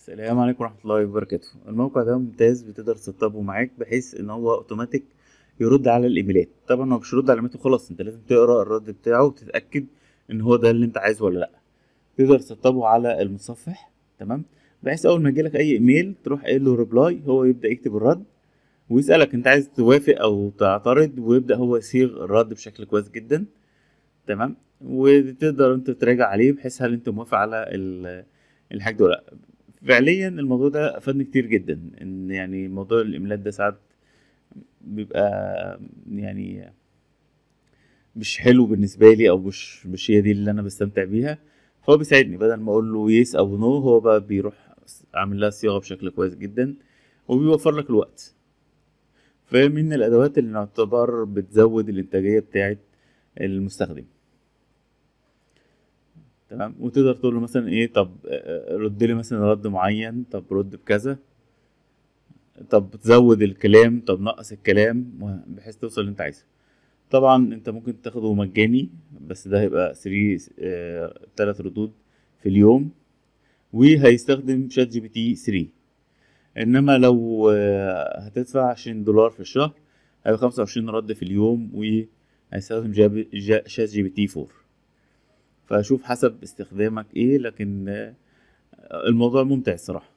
السلام عليكم ورحمة الله وبركاته الموقع ده ممتاز بتقدر تسطبه معاك بحيث ان هو اوتوماتيك يرد على الايميلات طبعا هو مش يرد على الايميلات وخلاص انت لازم تقرا الرد بتاعه وتتاكد ان هو ده اللي انت عايزه ولا لا تقدر تسطبه على المتصفح تمام بحيث اول ما يجيلك اي ايميل تروح قايل له ريبلاي هو يبدا يكتب الرد ويسالك انت عايز توافق او تعترض ويبدا هو يصيغ الرد بشكل كويس جدا تمام وتقدر انت تراجع عليه بحيث هل انت موافق على الحاجه ولا لا فعليا الموضوع ده افادني كتير جدا ان يعني موضوع الاملات ده ساعات بيبقى يعني مش حلو بالنسبه لي او مش مش هي دي اللي انا بستمتع بيها فهو بيساعدني بدل ما اقول له يس او نو هو بقى بيروح عامل لها صياغه بشكل كويس جدا وبيوفر لك الوقت فمن من الادوات اللي نعتبر بتزود الانتاجيه بتاعه المستخدم تمام وتقدر تقول له مثلا ايه طب آه، آه، رد لي مثلا رد معين طب رد بكذا طب تزود الكلام طب نقص الكلام بحيث توصل اللي انت عايزه طبعا انت ممكن تاخده مجاني بس ده هيبقى 3 اه تلات ردود في اليوم وهيستخدم شات جي بي تي 3 انما لو آه، هتدفع 20 دولار في الشهر هيبقى 25 رد في اليوم وهيستخدم شات جي بي تي 4 فاشوف حسب استخدامك ايه لكن الموضوع ممتع الصراحه